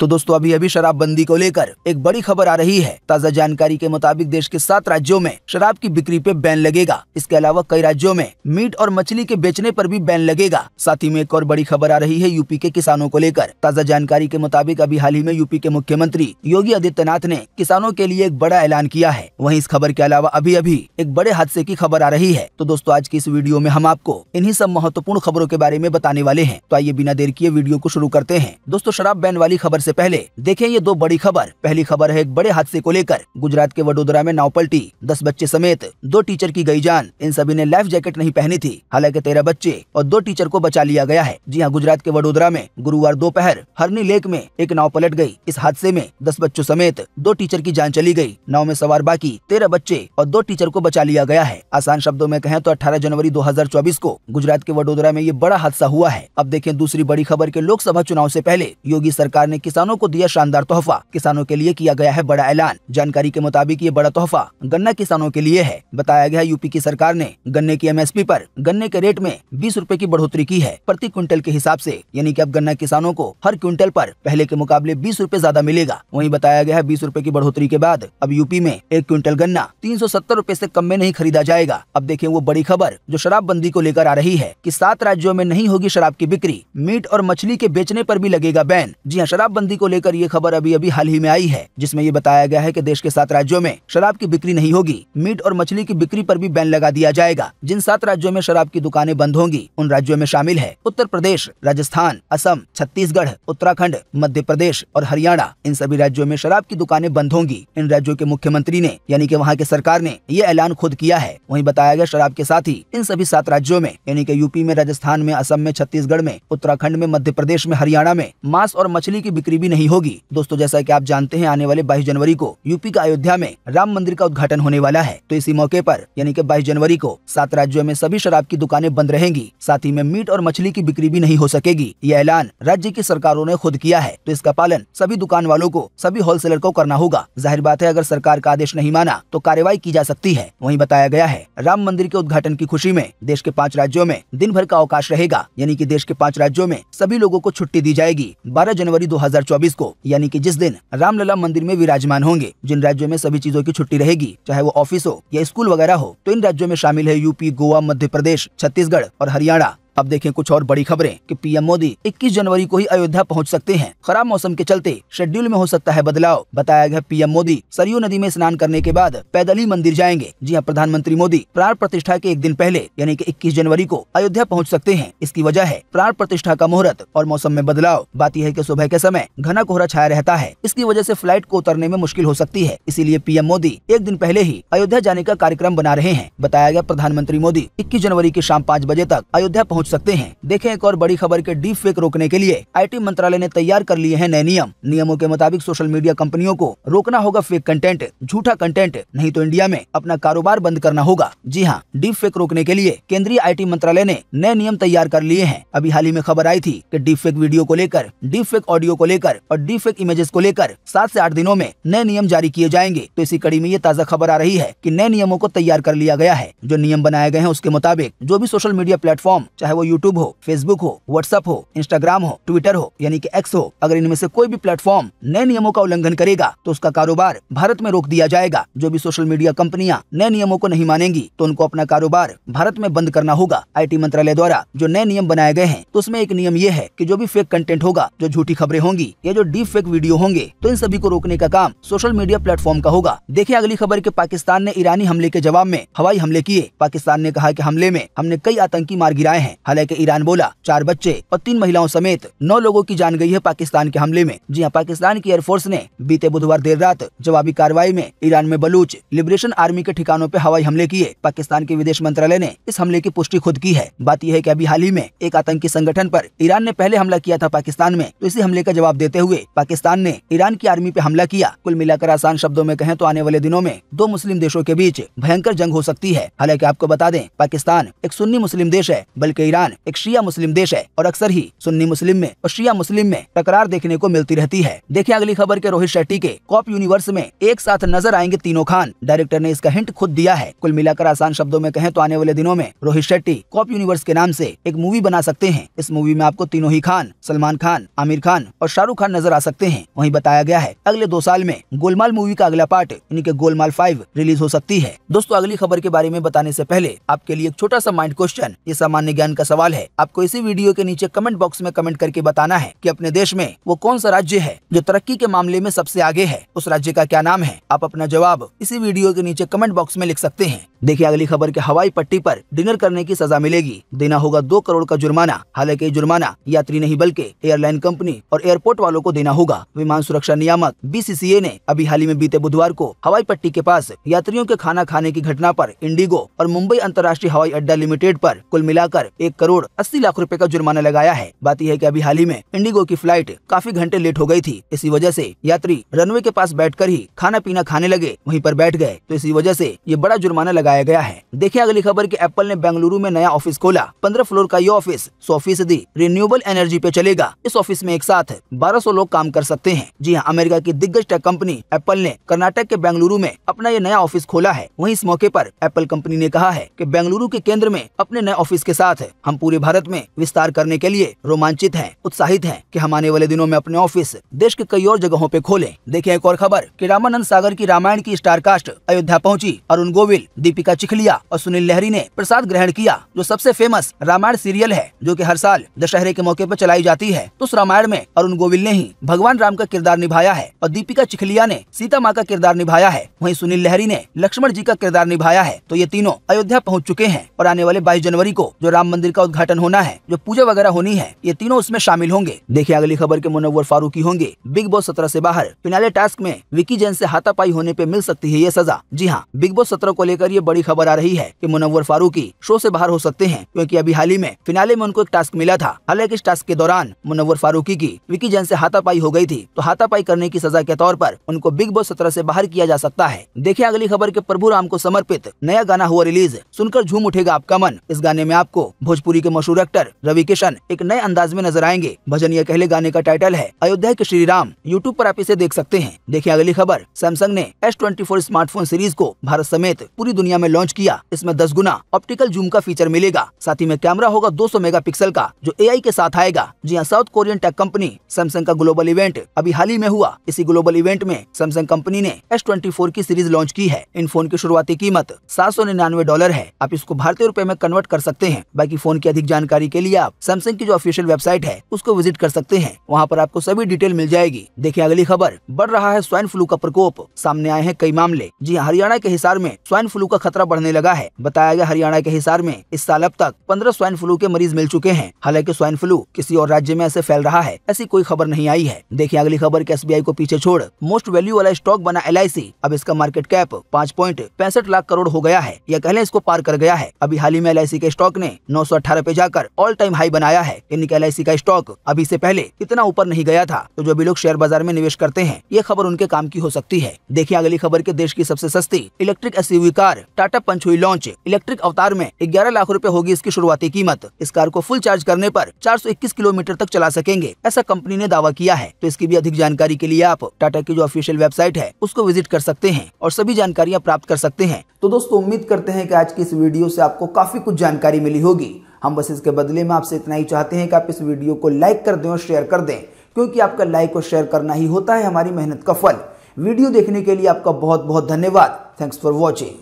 तो दोस्तों अभी अभी शराबबंदी को लेकर एक बड़ी खबर आ रही है ताजा जानकारी के मुताबिक देश के सात राज्यों में शराब की बिक्री पे बैन लगेगा इसके अलावा कई राज्यों में मीट और मछली के बेचने पर भी बैन लगेगा साथ ही में एक और बड़ी खबर आ रही है यूपी के किसानों को लेकर ताजा जानकारी के मुताबिक अभी हाल ही में यूपी के मुख्यमंत्री योगी आदित्यनाथ ने किसानों के लिए एक बड़ा ऐलान किया है वही इस खबर के अलावा अभी अभी एक बड़े हादसे की खबर आ रही है तो दोस्तों आज की इस वीडियो में हम आपको इन्हीं सब महत्वपूर्ण खबरों के बारे में बताने वाले हैं तो आइए बिना देर किए वीडियो को शुरू करते हैं दोस्तों शराब बैन वाली खबर से पहले देखें ये दो बड़ी खबर पहली खबर है एक बड़े हादसे को लेकर गुजरात के वडोदरा में नाव पलटी दस बच्चे समेत दो टीचर की गई जान इन सभी ने लाइफ जैकेट नहीं पहनी थी हालांकि तेरह बच्चे और दो टीचर को बचा लिया गया है जी हाँ गुजरात के वडोदरा में गुरुवार दोपहर हरनी लेक में एक नाव पलट गयी इस हादसे में दस बच्चों समेत दो टीचर की जान चली गयी नाव में सवार बाकी तेरह बच्चे और दो टीचर को बचा लिया गया है आसान शब्दों में कहें तो अठारह जनवरी दो को गुजरात के वडोदरा में ये बड़ा हादसा हुआ है अब देखें दूसरी बड़ी खबर के लोकसभा चुनाव से पहले योगी सरकार ने किस किसानों को दिया शानदार तोहफा किसानों के लिए किया गया है बड़ा ऐलान जानकारी के मुताबिक ये बड़ा तोहफा गन्ना किसानों के लिए है बताया गया यूपी की सरकार ने गन्ने की एमएसपी पर गन्ने के रेट में बीस रूपए की बढ़ोतरी की है प्रति क्विंटल के हिसाब से यानी कि अब गन्ना किसानों को हर क्विंटल पर पहले के मुकाबले बीस रूपए ज्यादा मिलेगा वहीं बताया गया है बीस रूपए की बढ़ोतरी के बाद अब यूपी में एक क्विंटल गन्ना तीन सौ सत्तर रूपए ऐसी कम में नहीं खरीदा जाएगा अब देखें वो बड़ी खबर जो शराबबंदी को लेकर आ रही है की सात राज्यों में नहीं होगी शराब की बिक्री मीट और मछली के बेचने आरोप भी लगेगा बैन जी हाँ शराबबंदी शराबबंदी को लेकर ये खबर अभी अभी हाल ही में आई है जिसमें ये बताया गया है कि देश के सात राज्यों में शराब की बिक्री नहीं होगी मीट और मछली की बिक्री पर भी बैन लगा दिया जाएगा जिन सात राज्यों में शराब की दुकानें बंद होंगी उन राज्यों में शामिल है उत्तर प्रदेश राजस्थान असम छत्तीसगढ़ उत्तराखंड मध्य प्रदेश और हरियाणा इन सभी राज्यों में शराब की दुकानें बंद होंगी इन राज्यों के मुख्यमंत्री ने यानी की वहाँ के सरकार ने ये ऐलान खुद किया है वही बताया गया शराब के साथ ही इन सभी सात राज्यों में यानी की यूपी में राजस्थान में असम में छत्तीसगढ़ में उत्तराखंड में मध्य प्रदेश में हरियाणा में मांस और मछली की बिक्री बिक्री भी नहीं होगी दोस्तों जैसा की आप जानते हैं आने वाले बाईस जनवरी को यूपी का अयोध्या में राम मंदिर का उद्घाटन होने वाला है तो इसी मौके आरोप यानी कि बाईस जनवरी को सात राज्यों में सभी शराब की दुकानें बंद रहेंगी साथ ही में मीट और मछली की बिक्री भी नहीं हो सकेगी यह ऐलान राज्य की सरकारों ने खुद किया है तो इसका पालन सभी दुकान वालों को सभी होलसेलर को करना होगा जाहिर बात है अगर सरकार का आदेश नहीं माना तो कार्रवाई की जा सकती है वही बताया गया है राम मंदिर के उद्घाटन की खुशी में देश के पाँच राज्यों में दिन भर का अवकाश रहेगा यानी की देश के पाँच राज्यों में सभी लोगों को छुट्टी दी जाएगी बारह जनवरी दो 2024 को यानी कि जिस दिन रामलला मंदिर में विराजमान होंगे जिन राज्यों में सभी चीजों की छुट्टी रहेगी चाहे वो ऑफिस हो या स्कूल वगैरह हो तो इन राज्यों में शामिल है यूपी गोवा मध्य प्रदेश छत्तीसगढ़ और हरियाणा अब देखें कुछ और बड़ी खबरें कि पीएम मोदी 21 जनवरी को ही अयोध्या पहुंच सकते हैं खराब मौसम के चलते शेड्यूल में हो सकता है बदलाव बताया गया पीएम मोदी सरयू नदी में स्नान करने के बाद पैदल ही मंदिर जाएंगे जी हां प्रधानमंत्री मोदी प्राण प्रतिष्ठा के एक दिन पहले यानी कि 21 जनवरी को अयोध्या पहुँच सकते हैं इसकी वजह है प्राण प्रतिष्ठा का मुहूर्त और मौसम में बदलाव बात यह है की सुबह के समय घना कोहरा छाया रहता है इसकी वजह ऐसी फ्लाइट को उतरने में मुश्किल हो सकती है इसीलिए पीएम मोदी एक दिन पहले ही अयोध्या जाने का कार्यक्रम बना रहे हैं बताया गया प्रधानमंत्री मोदी इक्कीस जनवरी के शाम पाँच बजे तक अयोध्या पहुँच पहुंच सकते हैं देखें एक और बड़ी खबर के डीप फेक रोकने के लिए आईटी मंत्रालय ने तैयार कर लिए हैं नए नियम नियमों के मुताबिक सोशल मीडिया कंपनियों को रोकना होगा फेक कंटेंट झूठा कंटेंट नहीं तो इंडिया में अपना कारोबार बंद करना होगा जी हाँ डीप फेक रोकने के लिए केंद्रीय आई मंत्रालय ने नए नियम तैयार कर लिए हैं अभी हाल ही में खबर आई थी की डीप फेक वीडियो को लेकर डीप फेक ऑडियो को लेकर और डीप फेक इमेजेस को लेकर सात ऐसी आठ दिनों में नए नियम जारी किए जाएंगे तो इसी कड़ी में ये ताज़ा खबर आ रही है की नए नियमों को तैयार कर लिया गया है जो नियम बनाए गए हैं उसके मुताबिक जो भी सोशल मीडिया प्लेटफॉर्म चाहे चाहे वो यूट्यूब हो फेसबुक हो व्हाट्सएप हो इंस्टाग्राम हो ट्विटर हो यानी कि एक्स हो अगर इनमें से कोई भी प्लेटफॉर्म नए नियमों का उल्लंघन करेगा तो उसका कारोबार भारत में रोक दिया जाएगा जो भी सोशल मीडिया कंपनियां नए नियमों को नहीं मानेंगी तो उनको अपना कारोबार भारत में बंद करना होगा आई मंत्रालय द्वारा जो नए नियम बनाए गए हैं तो उसमें एक नियम ये है की जो भी फेक कंटेंट होगा जो झूठी खबरें होंगी या जो डीप फेक वीडियो होंगे तो इन सभी को रोकने का काम सोशल मीडिया प्लेटफॉर्म का होगा देखिए अगली खबर के पाकिस्तान ने ईरानी हमले के जवाब में हवाई हमले किए पाकिस्तान ने कहा कि हमले में हमने कई आतंकी मार गिराए हैं हालांकि ईरान बोला चार बच्चे और तीन महिलाओं समेत नौ लोगों की जान गई है पाकिस्तान के हमले में जी हाँ पाकिस्तान की एयरफोर्स ने बीते बुधवार देर रात जवाबी कार्रवाई में ईरान में बलूच लिबरेशन आर्मी के ठिकानों पर हवाई हमले किए पाकिस्तान के विदेश मंत्रालय ने इस हमले की पुष्टि खुद की है बात यह है की अभी हाल ही में एक आतंकी संगठन आरोप ईरान ने पहले हमला किया था पाकिस्तान में तो इसी हमले का जवाब देते हुए पाकिस्तान ने ईरान की आर्मी पे हमला किया कुल मिलाकर आसान शब्दों में कहें तो आने वाले दिनों में दो मुस्लिम देशों के बीच भयंकर जंग हो सकती है हालांकि आपको बता दें पाकिस्तान एक सुन्नी मुस्लिम देश है बल्कि ईरान एक शिया मुस्लिम देश है और अक्सर ही सुन्नी मुस्लिम में और शिया मुस्लिम में तकरार देखने को मिलती रहती है देखिए अगली खबर के रोहित शेट्टी के कॉप यूनिवर्स में एक साथ नजर आएंगे तीनों खान डायरेक्टर ने इसका हिंट खुद दिया है कुल मिलाकर आसान शब्दों में कहें तो आने वाले दिनों में रोहित शेट्टी कॉप यूनिवर्स के नाम से एक मूवी बना सकते हैं इस मूवी में आपको तीनों ही खान सलमान खान आमिर खान और शाहरुख खान नजर आ सकते हैं वही बताया गया है अगले दो साल में गोलमाल मूवी का अगला पार्ट यानी गोलमाल फाइव रिलीज हो सकती है दोस्तों अगली खबर के बारे में बताने ऐसी पहले आपके लिए एक छोटा सा माइंड क्वेश्चन ये सामान्य ज्ञान का का सवाल है आपको इसी वीडियो के नीचे कमेंट बॉक्स में कमेंट करके बताना है कि अपने देश में वो कौन सा राज्य है जो तरक्की के मामले में सबसे आगे है उस राज्य का क्या नाम है आप अपना जवाब इसी वीडियो के नीचे कमेंट बॉक्स में लिख सकते हैं देखिए अगली खबर के हवाई पट्टी पर डिनर करने की सजा मिलेगी देना होगा दो करोड़ का जुर्माना हालांकि जुर्माना यात्री नहीं बल्कि एयरलाइन कंपनी और एयरपोर्ट वालों को देना होगा विमान सुरक्षा नियामक बी ने अभी हाल ही में बीते बुधवार को हवाई पट्टी के पास यात्रियों के खाना खाने की घटना आरोप इंडिगो और मुंबई अंतर्राष्ट्रीय हवाई अड्डा लिमिटेड आरोप कुल मिलाकर एक करोड़ अस्सी लाख रूपए का जुर्माना लगाया है बात यह है की अभी हाल ही में इंडिगो की फ्लाइट काफी घंटे लेट हो गयी थी इसी वजह ऐसी यात्री रनवे के पास बैठ ही खाना पीना खाने लगे वही आरोप बैठ गए तो इसी वजह ऐसी ये बड़ा जुर्माना लगाया लगाया गया है देखिए अगली खबर की एप्पल ने बेंगलुरु में नया ऑफिस खोला पंद्रह फ्लोर का ये ऑफिस सौ फीसदी रिन्यूएबल एनर्जी पे चलेगा इस ऑफिस में एक साथ बारह सौ लोग काम कर सकते हैं जी हाँ अमेरिका की दिग्गज टेक कंपनी एप्पल ने कर्नाटक के बेंगलुरु में अपना ये नया ऑफिस खोला है वहीं इस मौके पर एप्पल कंपनी ने कहा है कि बेंगलुरु के केंद्र में अपने नए ऑफिस के साथ हम पूरे भारत में विस्तार करने के लिए रोमांचित हैं उत्साहित हैं कि हम आने वाले दिनों में अपने ऑफिस देश के कई और जगहों पे खोलें देखिए एक और खबर कि रामानंद सागर की रामायण की स्टार कास्ट अयोध्या पहुंची अरुण गोविल दीपिका का चिखलिया और सुनील लहरी ने प्रसाद ग्रहण किया जो सबसे फेमस रामायण सीरियल है जो की हर साल दशहरे के मौके आरोप चलाई जाती है तो उस रामायण में अरुण गोविल ने ही भगवान राम का किरदार निभाया है और दीपिका चिखलिया ने सीता माँ का किरदार निभाया है वही सुनील लहरी ने लक्ष्मण जी का किरदार निभाया है तो ये तीनों अयोध्या पहुँच चुके हैं और आने वाले बाईस जनवरी को जो राम मंदिर का उद्घाटन होना है जो पूजा वगैरह होनी है ये तीनों उसमें शामिल होंगे देखिए अगली खबर के मुनवर फारूकी होंगे बिग बॉस सत्रह ऐसी बाहर फिनाले टास्क में विकी जैन ऐसी हाथापाई होने पे मिल सकती है ये सजा जी हाँ बिग बॉस सत्रह को लेकर ये बड़ी खबर आ रही है कि मुनव्वर फारूकी शो से बाहर हो सकते हैं क्योंकि अभी हाल ही में फिनाले में उनको एक टास्क मिला था हालांकि इस टास्क के दौरान मुनव्वर फारूकी की विकी जैन से हाथापाई हो गई थी तो हाथापाई करने की सजा के तौर पर उनको बिग बॉस सत्रह ऐसी बाहर किया जा सकता है देखिए अगली खबर के प्रभु राम को समर्पित नया गाना हुआ रिलीज सुनकर झूम उठेगा आपका मन इस गाने में आपको भोजपुरी के मशहूर एक्टर रवि किशन एक नए अंदाज में नजर आएंगे भजन यह कहले गाने का टाइटल है अयोध्या के श्री राम यूट्यूब आरोप आप इसे देख सकते हैं देखिए अगली खबर सैमसंग ने एस स्मार्टफोन सीरीज को भारत समेत पूरी दुनिया दुनिया में लॉन्च किया इसमें दस गुना ऑप्टिकल जूम का फीचर मिलेगा साथ ही में कैमरा होगा 200 मेगापिक्सल का जो एआई के साथ आएगा जी हाँ south Korean tech company Samsung का ग्लोबल इवेंट अभी हाल ही में हुआ इसी ग्लोबल इवेंट में सैमसंग कंपनी ने एस की सीरीज लॉन्च की है इन फोन की शुरुआती कीमत सात डॉलर है आप इसको भारतीय रूपए में कन्वर्ट कर सकते हैं बाकी फोन की अधिक जानकारी के लिए आप सैमसंग की जो ऑफिशियल वेबसाइट है उसको विजिट कर सकते हैं वहाँ पर आपको सभी डिटेल मिल जाएगी देखिए अगली खबर बढ़ रहा है स्वाइन फ्लू का प्रकोप सामने आए हैं कई मामले जी हाँ, हरियाणा के हिसार में स्वाइन फ्लू का खतरा बढ़ने लगा है बताया गया हरियाणा के हिसार में इस साल अब तक पंद्रह स्वाइन फ्लू के मरीज मिल चुके हैं हालांकि स्वाइन फ्लू किसी और राज्य में ऐसे फैल रहा है ऐसी कोई खबर नहीं आई है देखिए अगली खबर के एस को पीछे छोड़ मोस्ट वैल्यू वाला स्टॉक बना एल अब इसका मार्केट कैप पाँच पॉइंट पैंसठ लाख करोड़ हो गया है या कहले इसको पार कर गया है अभी हाल ही में एल के स्टॉक ने नौ सौ अठारह पे जाकर ऑल टाइम हाई बनाया है यानी एल आई का स्टॉक अभी ऐसी पहले इतना ऊपर नहीं गया था तो जो भी लोग शेयर बाजार में निवेश करते हैं ये खबर उनके काम की हो सकती है देखिए अगली खबर के देश की सबसे सस्ती electric SUV car Tata Punch हुई लॉन्च इलेक्ट्रिक अवतार में ग्यारह लाख रूपए होगी इसकी शुरुआती कीमत इस कार को फुल चार्ज करने पर 421 किलोमीटर तक चला सकेंगे ऐसा कंपनी ने दावा किया है तो इसकी भी अधिक जानकारी के लिए आप टाटा की जो ऑफिशियल वेबसाइट है उसको विजिट कर सकते हैं और सभी जानकारियाँ प्राप्त कर सकते हैं तो दोस्तों उम्मीद करते हैं की आज की इस वीडियो ऐसी आपको काफी कुछ जानकारी मिली होगी हम बस इसके बदले में आपसे इतना ही चाहते हैं की आप इस वीडियो को लाइक कर दे और शेयर कर दे क्योंकि आपका लाइक और शेयर करना ही होता है हमारी मेहनत का फल वीडियो देखने के लिए आपका बहुत बहुत धन्यवाद थैंक्स फॉर वॉचिंग